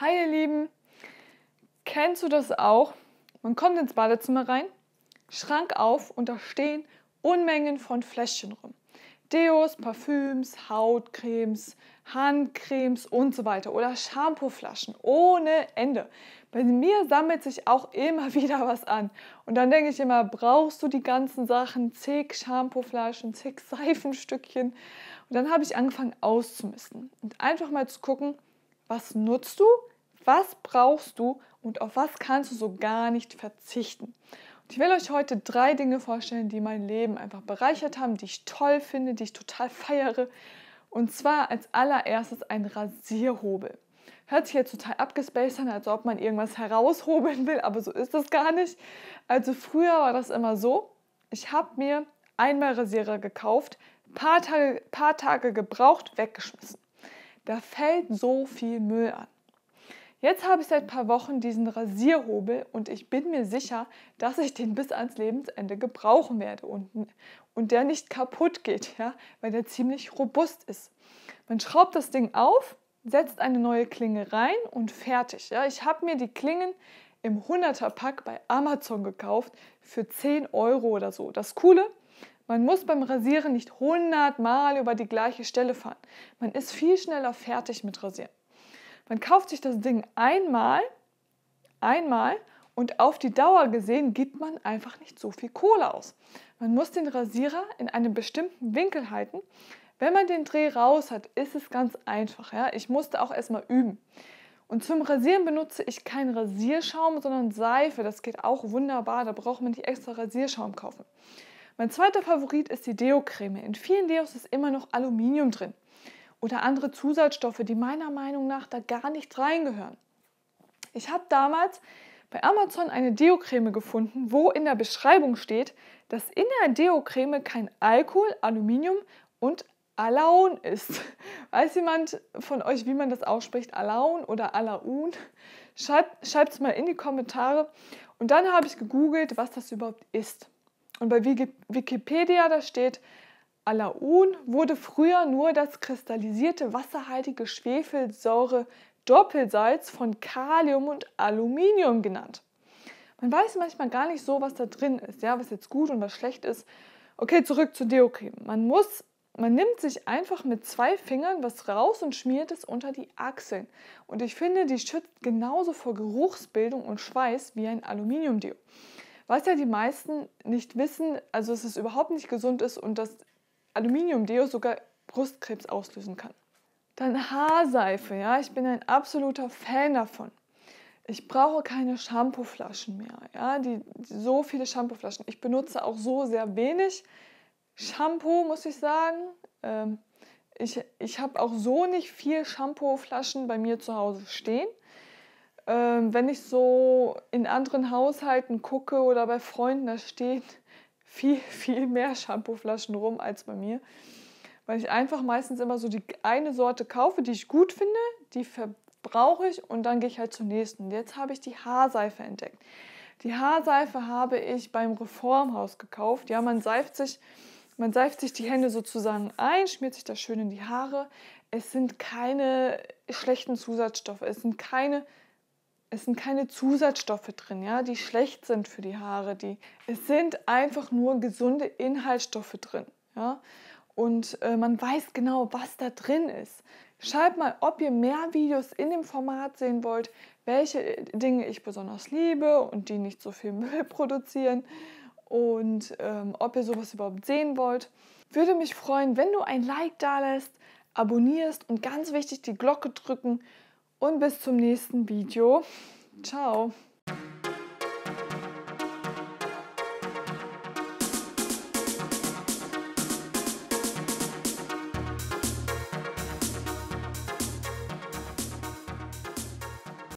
Hi ihr Lieben, kennst du das auch? Man kommt ins Badezimmer rein, Schrank auf und da stehen Unmengen von Fläschchen rum. Deos, Parfüms, Hautcremes, Handcremes und so weiter oder Shampooflaschen ohne Ende. Bei mir sammelt sich auch immer wieder was an und dann denke ich immer, brauchst du die ganzen Sachen, zig Shampooflaschen, zig Seifenstückchen und dann habe ich angefangen auszumisten und einfach mal zu gucken, was nutzt du was brauchst du und auf was kannst du so gar nicht verzichten. Und ich will euch heute drei Dinge vorstellen, die mein Leben einfach bereichert haben, die ich toll finde, die ich total feiere. Und zwar als allererstes ein Rasierhobel. Hört sich jetzt total abgespaced an, als ob man irgendwas heraushobeln will, aber so ist das gar nicht. Also früher war das immer so, ich habe mir einmal Rasierer gekauft, paar Tage, paar Tage gebraucht, weggeschmissen. Da fällt so viel Müll an. Jetzt habe ich seit ein paar Wochen diesen Rasierhobel und ich bin mir sicher, dass ich den bis ans Lebensende gebrauchen werde und, und der nicht kaputt geht, ja, weil der ziemlich robust ist. Man schraubt das Ding auf, setzt eine neue Klinge rein und fertig. Ja. Ich habe mir die Klingen im 100er Pack bei Amazon gekauft für 10 Euro oder so. Das Coole, man muss beim Rasieren nicht 100 Mal über die gleiche Stelle fahren. Man ist viel schneller fertig mit Rasieren. Man kauft sich das Ding einmal, einmal und auf die Dauer gesehen gibt man einfach nicht so viel Kohle aus. Man muss den Rasierer in einem bestimmten Winkel halten. Wenn man den Dreh raus hat, ist es ganz einfach. Ja? Ich musste auch erstmal üben. Und zum Rasieren benutze ich keinen Rasierschaum, sondern Seife. Das geht auch wunderbar. Da braucht man nicht extra Rasierschaum kaufen. Mein zweiter Favorit ist die Deo-Creme. In vielen Deos ist immer noch Aluminium drin oder andere Zusatzstoffe, die meiner Meinung nach da gar nicht reingehören. Ich habe damals bei Amazon eine Deo-Creme gefunden, wo in der Beschreibung steht, dass in der Deo-Creme kein Alkohol, Aluminium und Alaun ist. Weiß jemand von euch, wie man das ausspricht? Alaun oder Alaun? Schreibt es mal in die Kommentare. Und dann habe ich gegoogelt, was das überhaupt ist. Und bei Wikipedia, da steht, Alaun wurde früher nur das kristallisierte wasserhaltige Schwefelsäure Doppelsalz von Kalium und Aluminium genannt. Man weiß manchmal gar nicht so, was da drin ist, ja, was jetzt gut und was schlecht ist. Okay, zurück zu Deocreme. Man muss man nimmt sich einfach mit zwei Fingern was raus und schmiert es unter die Achseln. Und ich finde, die schützt genauso vor Geruchsbildung und Schweiß wie ein Aluminiumdeo. Was ja die meisten nicht wissen, also dass es überhaupt nicht gesund ist und dass Aluminiumdeo sogar Brustkrebs auslösen kann. Dann Haarseife, ja, ich bin ein absoluter Fan davon. Ich brauche keine Shampooflaschen mehr, ja, die, die, so viele Shampooflaschen. Ich benutze auch so sehr wenig Shampoo, muss ich sagen. Ähm, ich ich habe auch so nicht viel Shampooflaschen bei mir zu Hause stehen. Ähm, wenn ich so in anderen Haushalten gucke oder bei Freunden, da steht viel, viel mehr Shampooflaschen rum als bei mir. Weil ich einfach meistens immer so die eine Sorte kaufe, die ich gut finde, die verbrauche ich und dann gehe ich halt zur nächsten. Und jetzt habe ich die Haarseife entdeckt. Die Haarseife habe ich beim Reformhaus gekauft. Ja, man seift sich, man seift sich die Hände sozusagen ein, schmiert sich das schön in die Haare. Es sind keine schlechten Zusatzstoffe, es sind keine es sind keine Zusatzstoffe drin, ja, die schlecht sind für die Haare. Die, es sind einfach nur gesunde Inhaltsstoffe drin. Ja? Und äh, man weiß genau, was da drin ist. Schreibt mal, ob ihr mehr Videos in dem Format sehen wollt, welche äh, Dinge ich besonders liebe und die nicht so viel Müll produzieren und ähm, ob ihr sowas überhaupt sehen wollt. Würde mich freuen, wenn du ein Like da lässt, abonnierst und ganz wichtig die Glocke drücken, und bis zum nächsten Video. Ciao.